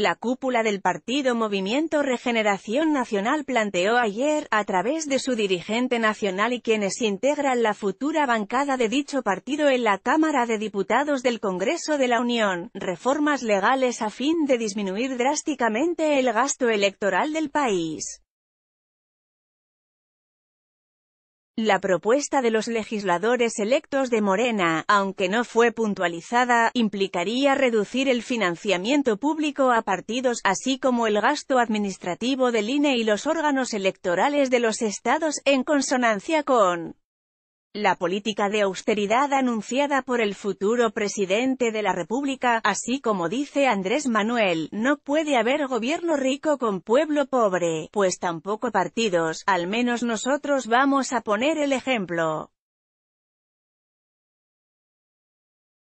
La cúpula del partido Movimiento Regeneración Nacional planteó ayer, a través de su dirigente nacional y quienes integran la futura bancada de dicho partido en la Cámara de Diputados del Congreso de la Unión, reformas legales a fin de disminuir drásticamente el gasto electoral del país. La propuesta de los legisladores electos de Morena, aunque no fue puntualizada, implicaría reducir el financiamiento público a partidos, así como el gasto administrativo del INE y los órganos electorales de los estados, en consonancia con la política de austeridad anunciada por el futuro presidente de la República, así como dice Andrés Manuel, no puede haber gobierno rico con pueblo pobre, pues tampoco partidos, al menos nosotros vamos a poner el ejemplo.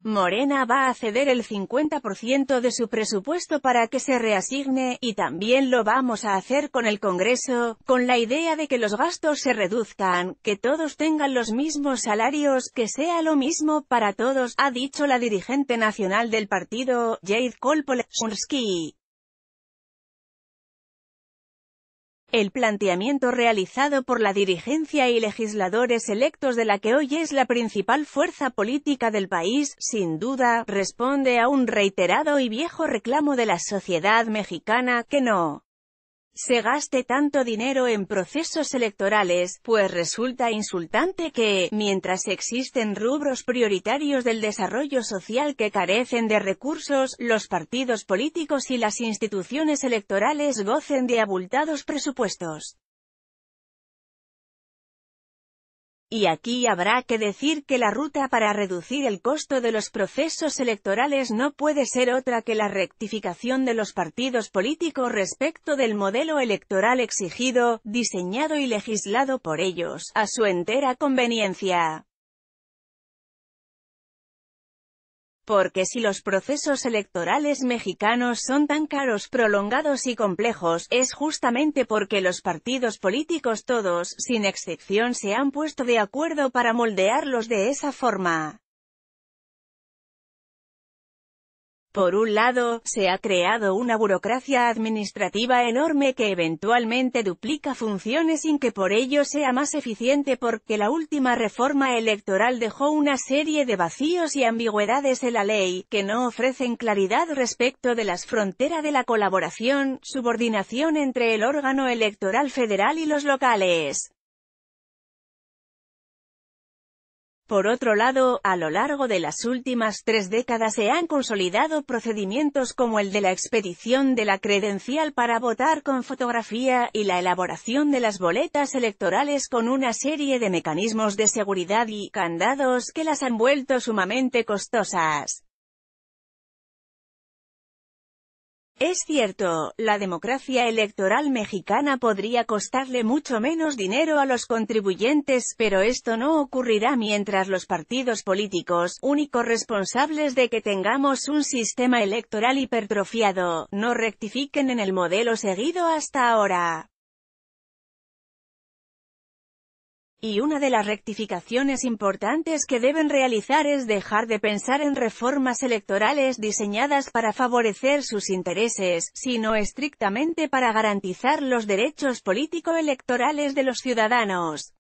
Morena va a ceder el 50% de su presupuesto para que se reasigne, y también lo vamos a hacer con el Congreso, con la idea de que los gastos se reduzcan, que todos tengan los mismos salarios, que sea lo mismo para todos, ha dicho la dirigente nacional del partido, Jade Kolpolski. El planteamiento realizado por la dirigencia y legisladores electos de la que hoy es la principal fuerza política del país, sin duda, responde a un reiterado y viejo reclamo de la sociedad mexicana, que no se gaste tanto dinero en procesos electorales, pues resulta insultante que, mientras existen rubros prioritarios del desarrollo social que carecen de recursos, los partidos políticos y las instituciones electorales gocen de abultados presupuestos. Y aquí habrá que decir que la ruta para reducir el costo de los procesos electorales no puede ser otra que la rectificación de los partidos políticos respecto del modelo electoral exigido, diseñado y legislado por ellos, a su entera conveniencia. Porque si los procesos electorales mexicanos son tan caros, prolongados y complejos, es justamente porque los partidos políticos todos, sin excepción, se han puesto de acuerdo para moldearlos de esa forma. Por un lado, se ha creado una burocracia administrativa enorme que eventualmente duplica funciones sin que por ello sea más eficiente porque la última reforma electoral dejó una serie de vacíos y ambigüedades en la ley, que no ofrecen claridad respecto de las fronteras de la colaboración, subordinación entre el órgano electoral federal y los locales. Por otro lado, a lo largo de las últimas tres décadas se han consolidado procedimientos como el de la expedición de la credencial para votar con fotografía, y la elaboración de las boletas electorales con una serie de mecanismos de seguridad y candados que las han vuelto sumamente costosas. Es cierto, la democracia electoral mexicana podría costarle mucho menos dinero a los contribuyentes, pero esto no ocurrirá mientras los partidos políticos, únicos responsables de que tengamos un sistema electoral hipertrofiado, no rectifiquen en el modelo seguido hasta ahora. Y una de las rectificaciones importantes que deben realizar es dejar de pensar en reformas electorales diseñadas para favorecer sus intereses, sino estrictamente para garantizar los derechos político-electorales de los ciudadanos.